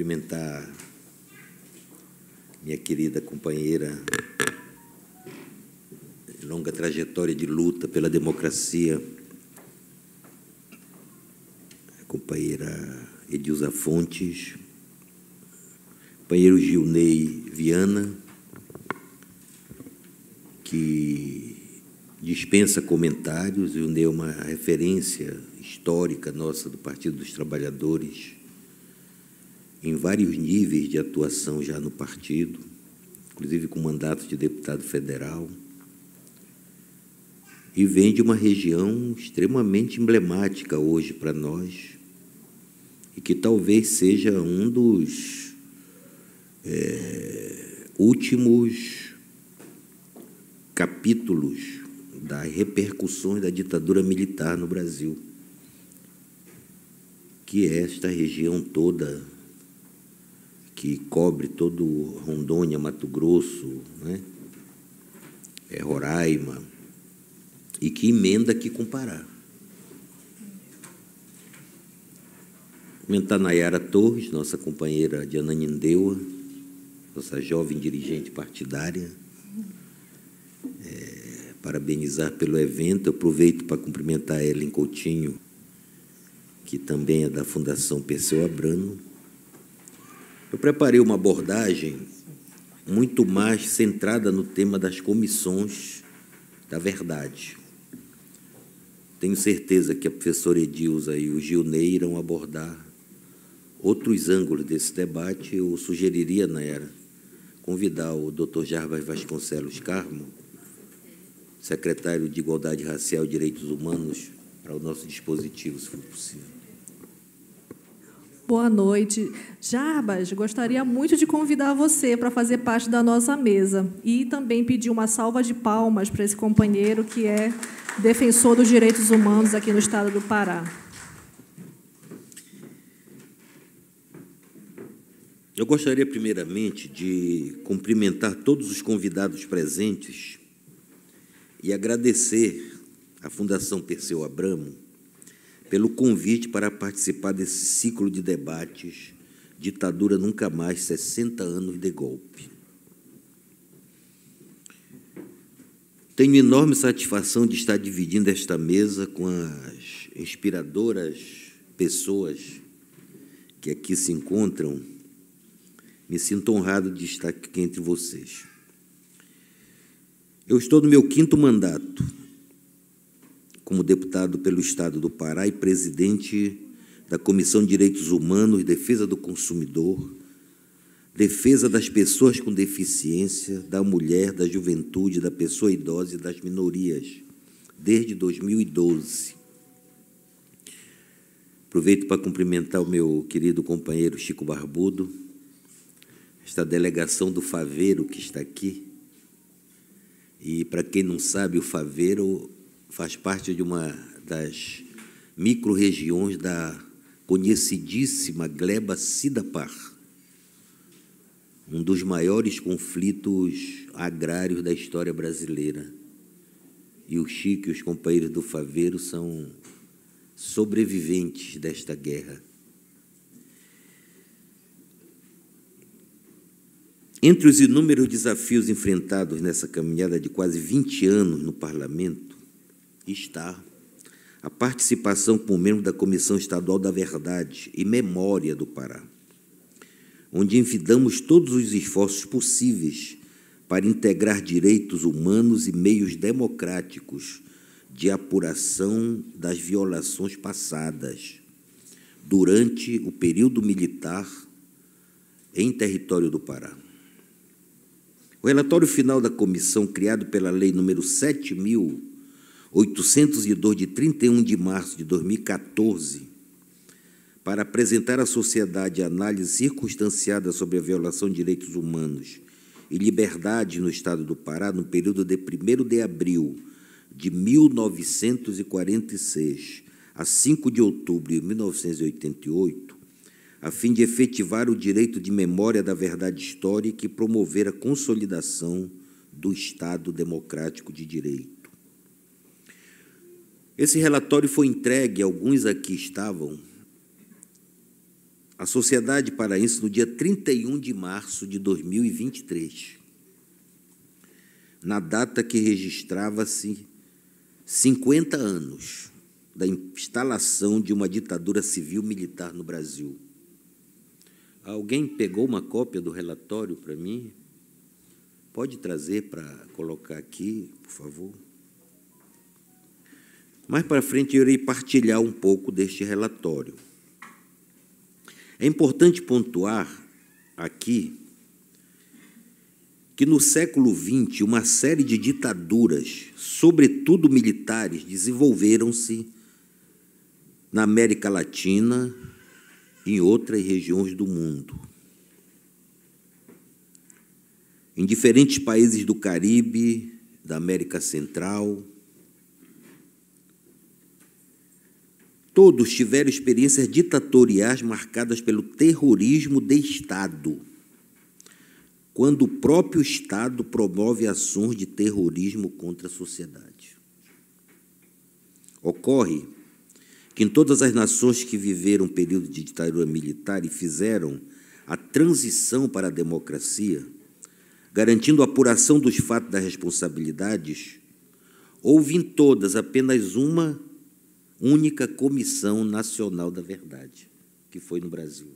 cumprimentar minha querida companheira, longa trajetória de luta pela democracia, a companheira Edilza Fontes, companheiro Gilney Viana, que dispensa comentários, Gilney é uma referência histórica nossa do Partido dos Trabalhadores em vários níveis de atuação já no partido, inclusive com mandato de deputado federal, e vem de uma região extremamente emblemática hoje para nós e que talvez seja um dos é, últimos capítulos das repercussões da ditadura militar no Brasil, que é esta região toda que cobre todo Rondônia, Mato Grosso, né? é, Roraima, e que emenda aqui com Pará. Comentar Nayara Torres, nossa companheira de Ananindeua, nossa jovem dirigente partidária. É, parabenizar pelo evento. Eu aproveito para cumprimentar a Ellen Coutinho, que também é da Fundação Perseu Abramo eu preparei uma abordagem muito mais centrada no tema das comissões da verdade. Tenho certeza que a professora Edilza e o Gilnei irão abordar outros ângulos desse debate. Eu sugeriria, era, convidar o Dr. Jarbas Vasconcelos Carmo, secretário de Igualdade Racial e Direitos Humanos, para o nosso dispositivo, se for possível. Boa noite. Jarbas, gostaria muito de convidar você para fazer parte da nossa mesa e também pedir uma salva de palmas para esse companheiro que é defensor dos direitos humanos aqui no estado do Pará. Eu gostaria, primeiramente, de cumprimentar todos os convidados presentes e agradecer à Fundação Perseu Abramo pelo convite para participar desse ciclo de debates Ditadura Nunca Mais 60 anos de golpe. Tenho enorme satisfação de estar dividindo esta mesa com as inspiradoras pessoas que aqui se encontram. Me sinto honrado de estar aqui entre vocês. Eu estou no meu quinto mandato como deputado pelo Estado do Pará e presidente da Comissão de Direitos Humanos e Defesa do Consumidor, defesa das pessoas com deficiência, da mulher, da juventude, da pessoa idosa e das minorias, desde 2012. Aproveito para cumprimentar o meu querido companheiro Chico Barbudo, esta delegação do Faveiro que está aqui. E para quem não sabe, o Faveiro faz parte de uma das micro-regiões da conhecidíssima gleba Sidapar, um dos maiores conflitos agrários da história brasileira. E o Chico e os companheiros do Faveiro são sobreviventes desta guerra. Entre os inúmeros desafios enfrentados nessa caminhada de quase 20 anos no parlamento, está a participação como membro da Comissão Estadual da Verdade e Memória do Pará, onde envidamos todos os esforços possíveis para integrar direitos humanos e meios democráticos de apuração das violações passadas durante o período militar em território do Pará. O relatório final da comissão, criado pela Lei nº 7000 802 de 31 de março de 2014, para apresentar à sociedade análise circunstanciada sobre a violação de direitos humanos e liberdade no Estado do Pará no período de 1 de abril de 1946 a 5 de outubro de 1988, a fim de efetivar o direito de memória da verdade histórica e promover a consolidação do Estado Democrático de Direito. Esse relatório foi entregue, alguns aqui estavam, à Sociedade Paraense no dia 31 de março de 2023, na data que registrava-se 50 anos da instalação de uma ditadura civil-militar no Brasil. Alguém pegou uma cópia do relatório para mim? Pode trazer para colocar aqui, por favor. Mais para frente eu irei partilhar um pouco deste relatório. É importante pontuar aqui que no século XX uma série de ditaduras, sobretudo militares, desenvolveram-se na América Latina e em outras regiões do mundo. Em diferentes países do Caribe, da América Central, Todos tiveram experiências ditatoriais marcadas pelo terrorismo de Estado, quando o próprio Estado promove ações de terrorismo contra a sociedade. Ocorre que em todas as nações que viveram um período de ditadura militar e fizeram a transição para a democracia, garantindo a apuração dos fatos das responsabilidades, houve em todas apenas uma única Comissão Nacional da Verdade, que foi no Brasil.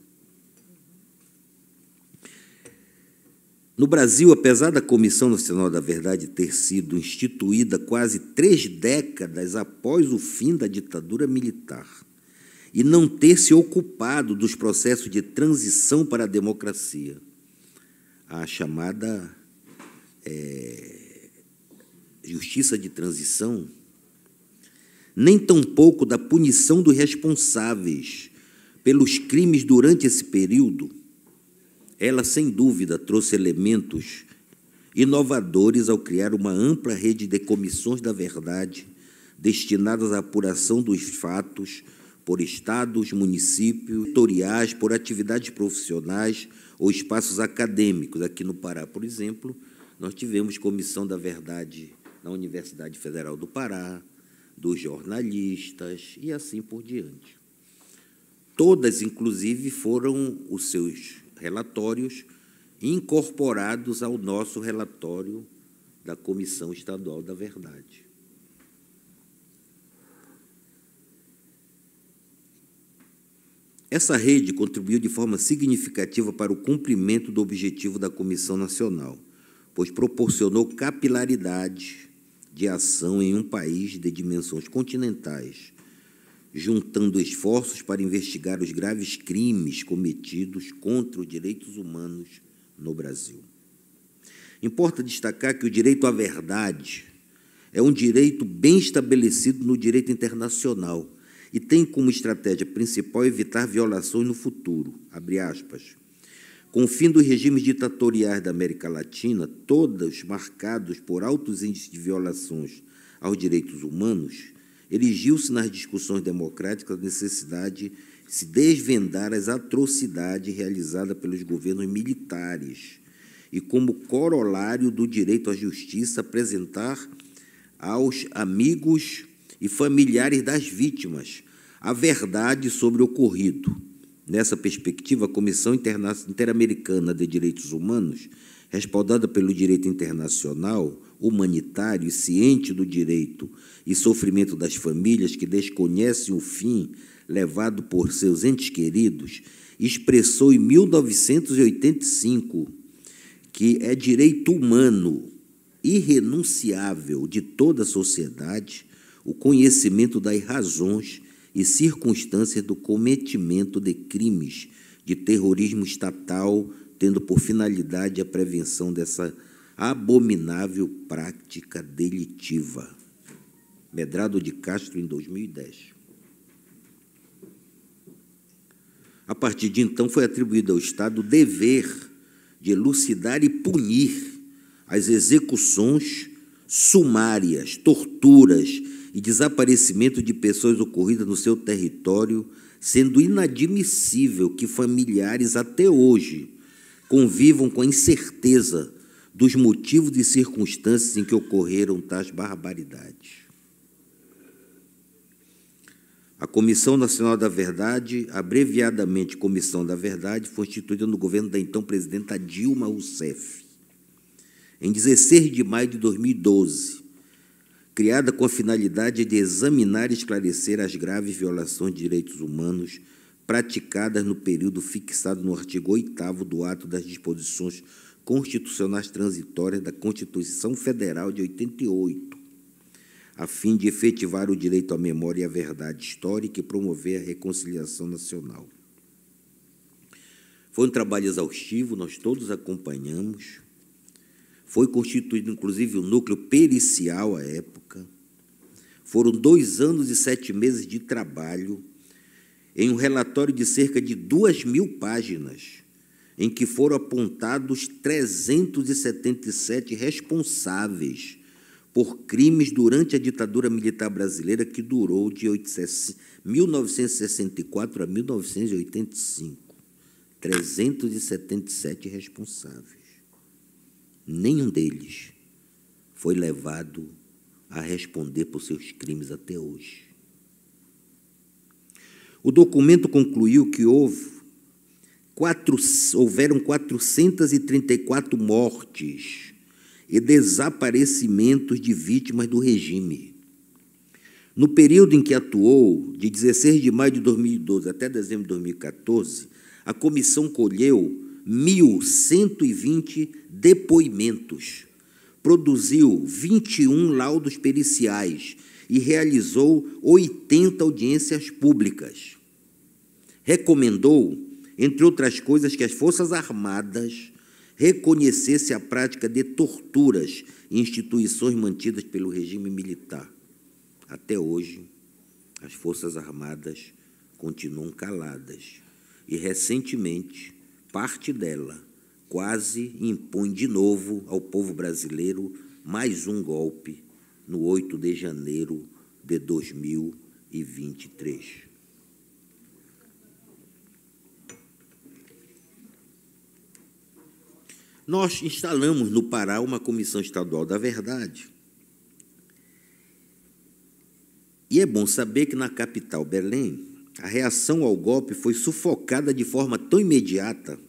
No Brasil, apesar da Comissão Nacional da Verdade ter sido instituída quase três décadas após o fim da ditadura militar e não ter se ocupado dos processos de transição para a democracia, a chamada é, justiça de transição nem tampouco da punição dos responsáveis pelos crimes durante esse período, ela sem dúvida trouxe elementos inovadores ao criar uma ampla rede de comissões da verdade destinadas à apuração dos fatos por estados, municípios, territoriais, por atividades profissionais ou espaços acadêmicos. Aqui no Pará, por exemplo, nós tivemos Comissão da Verdade na Universidade Federal do Pará, dos jornalistas e assim por diante. Todas, inclusive, foram os seus relatórios incorporados ao nosso relatório da Comissão Estadual da Verdade. Essa rede contribuiu de forma significativa para o cumprimento do objetivo da Comissão Nacional, pois proporcionou capilaridade de ação em um país de dimensões continentais, juntando esforços para investigar os graves crimes cometidos contra os direitos humanos no Brasil. Importa destacar que o direito à verdade é um direito bem estabelecido no direito internacional e tem como estratégia principal evitar violações no futuro. Abre aspas. Com o fim dos regimes ditatoriais da América Latina, todos marcados por altos índices de violações aos direitos humanos, erigiu-se nas discussões democráticas a necessidade de se desvendar as atrocidades realizadas pelos governos militares e, como corolário do direito à justiça, apresentar aos amigos e familiares das vítimas a verdade sobre o ocorrido Nessa perspectiva, a Comissão Interamericana de Direitos Humanos, respaldada pelo direito internacional, humanitário e ciente do direito e sofrimento das famílias que desconhecem o fim levado por seus entes queridos, expressou em 1985 que é direito humano irrenunciável de toda a sociedade o conhecimento das razões e circunstâncias do cometimento de crimes de terrorismo estatal, tendo por finalidade a prevenção dessa abominável prática delitiva. Medrado de Castro, em 2010. A partir de então, foi atribuído ao Estado o dever de elucidar e punir as execuções sumárias, torturas e desaparecimento de pessoas ocorrida no seu território, sendo inadmissível que familiares até hoje convivam com a incerteza dos motivos e circunstâncias em que ocorreram tais barbaridades. A Comissão Nacional da Verdade, abreviadamente Comissão da Verdade, foi instituída no governo da então presidenta Dilma Rousseff, em 16 de maio de 2012, criada com a finalidade de examinar e esclarecer as graves violações de direitos humanos praticadas no período fixado no artigo 8 do Ato das Disposições Constitucionais Transitórias da Constituição Federal de 88, a fim de efetivar o direito à memória e à verdade histórica e promover a reconciliação nacional. Foi um trabalho exaustivo, nós todos acompanhamos. Foi constituído, inclusive, o um núcleo pericial à época. Foram dois anos e sete meses de trabalho em um relatório de cerca de duas mil páginas, em que foram apontados 377 responsáveis por crimes durante a ditadura militar brasileira que durou de 1964 a 1985. 377 responsáveis nenhum deles foi levado a responder por seus crimes até hoje. O documento concluiu que houve quatro, houveram 434 mortes e desaparecimentos de vítimas do regime. No período em que atuou, de 16 de maio de 2012 até dezembro de 2014, a comissão colheu 1.120 depoimentos, produziu 21 laudos periciais e realizou 80 audiências públicas. Recomendou, entre outras coisas, que as Forças Armadas reconhecesse a prática de torturas em instituições mantidas pelo regime militar. Até hoje, as Forças Armadas continuam caladas. E recentemente, parte dela, quase impõe de novo ao povo brasileiro mais um golpe no 8 de janeiro de 2023. Nós instalamos no Pará uma comissão estadual da verdade. E é bom saber que na capital Belém, a reação ao golpe foi sufocada de forma tão imediata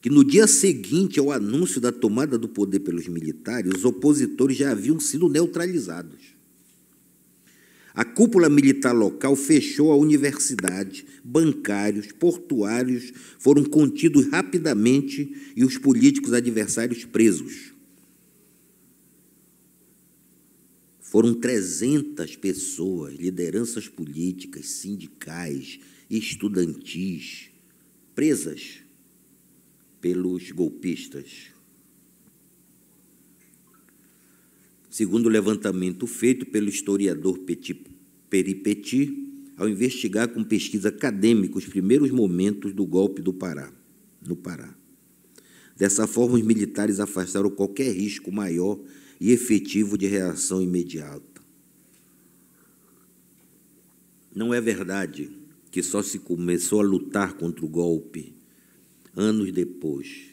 que no dia seguinte ao anúncio da tomada do poder pelos militares, os opositores já haviam sido neutralizados. A cúpula militar local fechou a universidade, bancários, portuários foram contidos rapidamente e os políticos adversários presos. Foram 300 pessoas, lideranças políticas, sindicais, estudantis, presas pelos golpistas. Segundo o levantamento feito pelo historiador Petit Peripeti, ao investigar com pesquisa acadêmica os primeiros momentos do golpe do Pará, no Pará. Dessa forma, os militares afastaram qualquer risco maior e efetivo de reação imediata. Não é verdade que só se começou a lutar contra o golpe anos depois.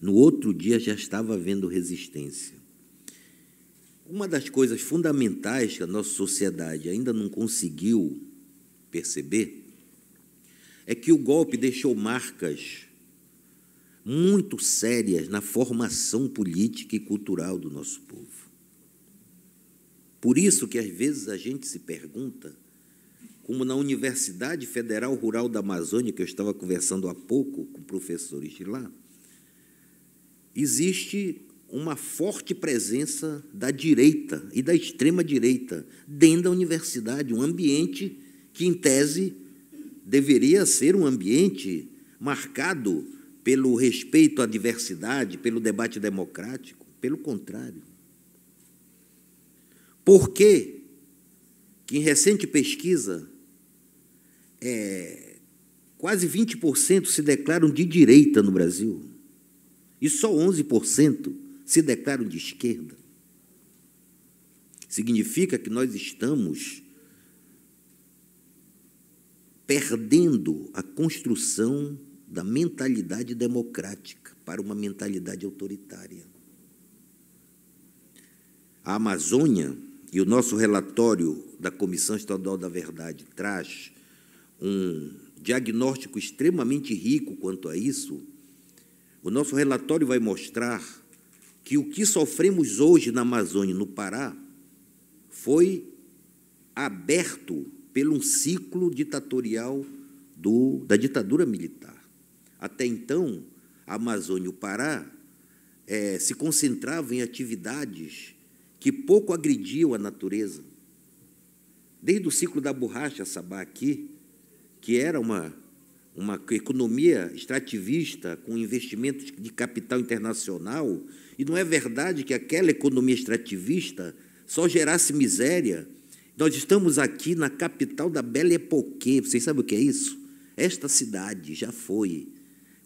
No outro dia já estava havendo resistência. Uma das coisas fundamentais que a nossa sociedade ainda não conseguiu perceber é que o golpe deixou marcas muito sérias na formação política e cultural do nosso povo. Por isso que às vezes a gente se pergunta, como na Universidade Federal Rural da Amazônia, que eu estava conversando há pouco com professores de lá, existe uma forte presença da direita e da extrema direita dentro da universidade, um ambiente que em tese deveria ser um ambiente marcado pelo respeito à diversidade, pelo debate democrático. Pelo contrário. Por quê? que em recente pesquisa, é, quase 20% se declaram de direita no Brasil e só 11% se declaram de esquerda. Significa que nós estamos perdendo a construção da mentalidade democrática para uma mentalidade autoritária. A Amazônia, e o nosso relatório da Comissão Estadual da Verdade traz um diagnóstico extremamente rico quanto a isso, o nosso relatório vai mostrar que o que sofremos hoje na Amazônia, no Pará, foi aberto pelo um ciclo ditatorial do, da ditadura militar. Até então, a Amazônia e o Pará é, se concentravam em atividades que pouco agrediam a natureza. Desde o ciclo da borracha sabá aqui, que era uma, uma economia extrativista com investimentos de capital internacional, e não é verdade que aquela economia extrativista só gerasse miséria. Nós estamos aqui na capital da Belle Époque. Vocês sabem o que é isso? Esta cidade já foi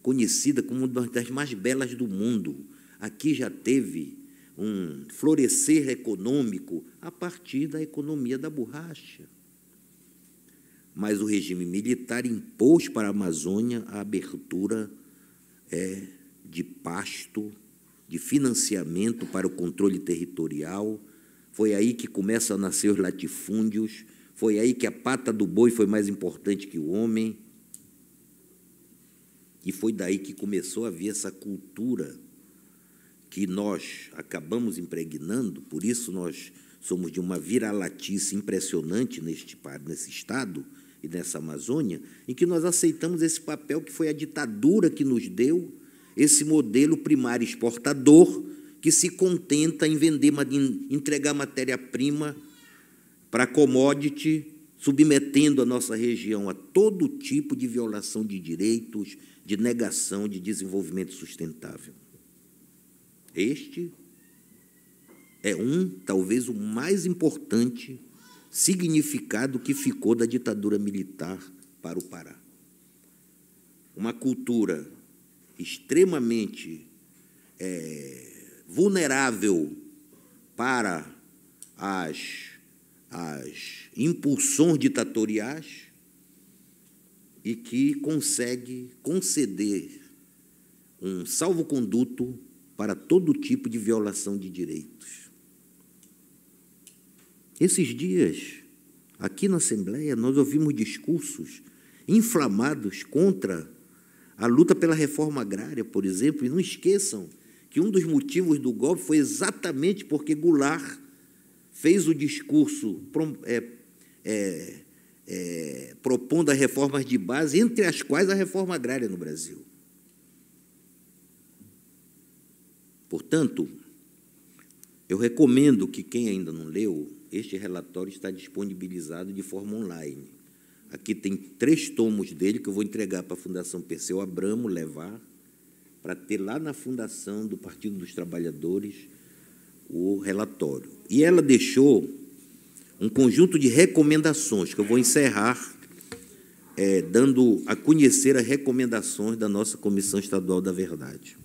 conhecida como uma das mais belas do mundo. Aqui já teve um florescer econômico a partir da economia da borracha. Mas o regime militar impôs para a Amazônia a abertura é, de pasto, de financiamento para o controle territorial. Foi aí que começam a nascer os latifúndios, foi aí que a pata do boi foi mais importante que o homem. E foi daí que começou a vir essa cultura que nós acabamos impregnando, por isso nós somos de uma viralatice impressionante neste, nesse Estado e nessa Amazônia, em que nós aceitamos esse papel que foi a ditadura que nos deu, esse modelo primário exportador que se contenta em vender, em entregar matéria-prima para commodity, submetendo a nossa região a todo tipo de violação de direitos, de negação de desenvolvimento sustentável. Este é um, talvez o mais importante significado que ficou da ditadura militar para o Pará. Uma cultura extremamente é, vulnerável para as, as impulsões ditatoriais e que consegue conceder um salvo-conduto para todo tipo de violação de direitos. Esses dias, aqui na Assembleia, nós ouvimos discursos inflamados contra a luta pela reforma agrária, por exemplo, e não esqueçam que um dos motivos do golpe foi exatamente porque Goulart fez o discurso é, é, é, propondo reformas de base, entre as quais a reforma agrária no Brasil. Portanto, eu recomendo que quem ainda não leu, este relatório está disponibilizado de forma online. Aqui tem três tomos dele que eu vou entregar para a Fundação Perseu Abramo levar para ter lá na fundação do Partido dos Trabalhadores o relatório. E ela deixou um conjunto de recomendações, que eu vou encerrar é, dando a conhecer as recomendações da nossa Comissão Estadual da Verdade.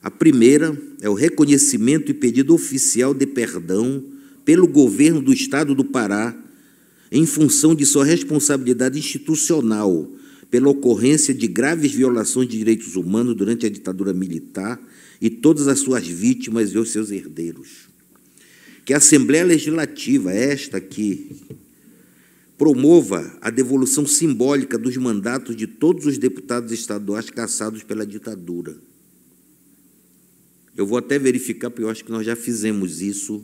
A primeira é o reconhecimento e pedido oficial de perdão pelo governo do Estado do Pará, em função de sua responsabilidade institucional pela ocorrência de graves violações de direitos humanos durante a ditadura militar e todas as suas vítimas e os seus herdeiros que a Assembleia Legislativa, esta aqui, promova a devolução simbólica dos mandatos de todos os deputados estaduais caçados pela ditadura. Eu vou até verificar, porque eu acho que nós já fizemos isso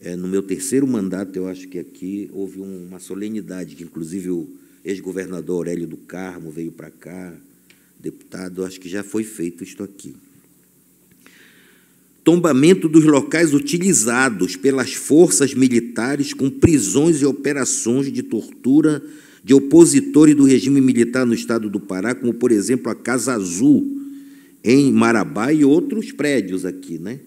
é, no meu terceiro mandato, eu acho que aqui houve uma solenidade, que inclusive o ex-governador Aurélio do Carmo veio para cá, deputado, Eu acho que já foi feito isto aqui tombamento dos locais utilizados pelas forças militares com prisões e operações de tortura de opositores do regime militar no estado do Pará, como, por exemplo, a Casa Azul, em Marabá, e outros prédios aqui. Né?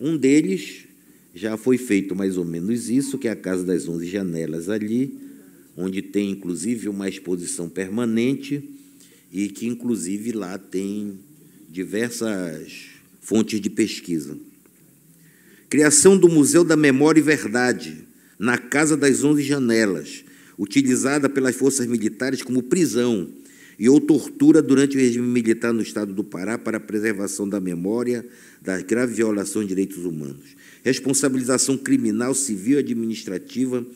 Um deles já foi feito mais ou menos isso, que é a Casa das Onze Janelas ali, onde tem, inclusive, uma exposição permanente e que, inclusive, lá tem diversas fontes de pesquisa. Criação do Museu da Memória e Verdade, na Casa das Onze Janelas, utilizada pelas forças militares como prisão e ou tortura durante o regime militar no estado do Pará para a preservação da memória das graves violações de direitos humanos. Responsabilização criminal, civil e administrativa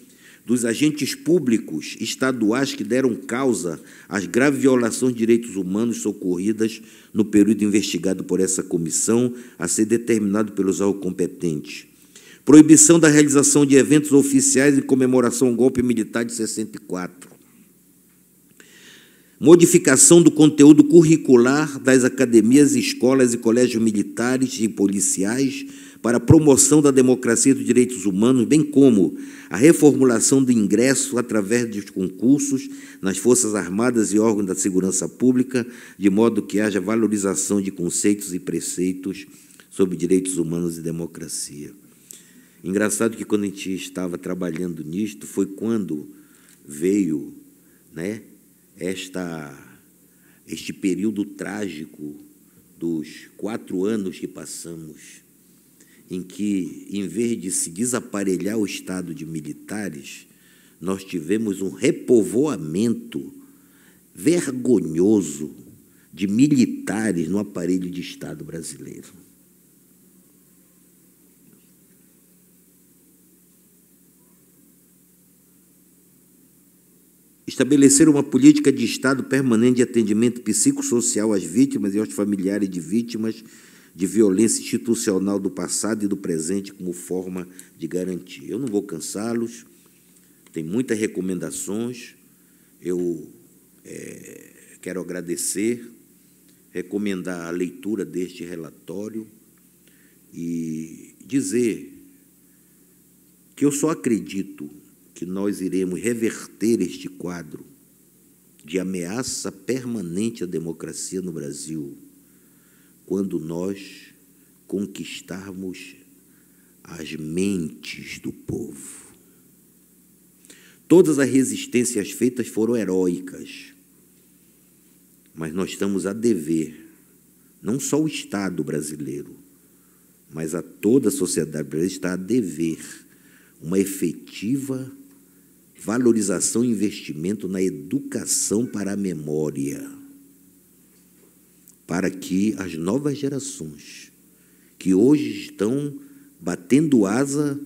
dos agentes públicos estaduais que deram causa às graves violações de direitos humanos socorridas no período investigado por essa comissão, a ser determinado pelos órgãos competentes. Proibição da realização de eventos oficiais em comemoração ao golpe militar de 64. Modificação do conteúdo curricular das academias, escolas e colégios militares e policiais para a promoção da democracia e dos direitos humanos, bem como a reformulação do ingresso através de concursos nas Forças Armadas e órgãos da segurança pública, de modo que haja valorização de conceitos e preceitos sobre direitos humanos e democracia. Engraçado que quando a gente estava trabalhando nisto foi quando veio, né, esta este período trágico dos quatro anos que passamos em que, em vez de se desaparelhar o Estado de militares, nós tivemos um repovoamento vergonhoso de militares no aparelho de Estado brasileiro. Estabelecer uma política de Estado permanente de atendimento psicossocial às vítimas e aos familiares de vítimas de violência institucional do passado e do presente como forma de garantia. Eu não vou cansá-los, tem muitas recomendações, eu é, quero agradecer, recomendar a leitura deste relatório e dizer que eu só acredito que nós iremos reverter este quadro de ameaça permanente à democracia no Brasil quando nós conquistarmos as mentes do povo. Todas as resistências feitas foram heróicas, mas nós estamos a dever, não só o Estado brasileiro, mas a toda a sociedade brasileira está a dever uma efetiva valorização e investimento na educação para a memória para que as novas gerações que hoje estão batendo asa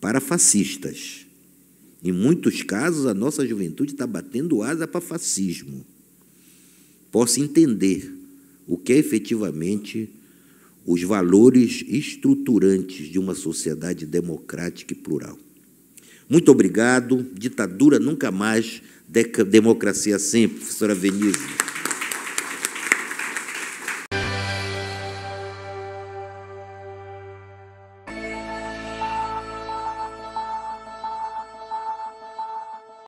para fascistas. Em muitos casos, a nossa juventude está batendo asa para fascismo. Possa entender o que é efetivamente os valores estruturantes de uma sociedade democrática e plural. Muito obrigado. Ditadura nunca mais, democracia sempre, professora Venise.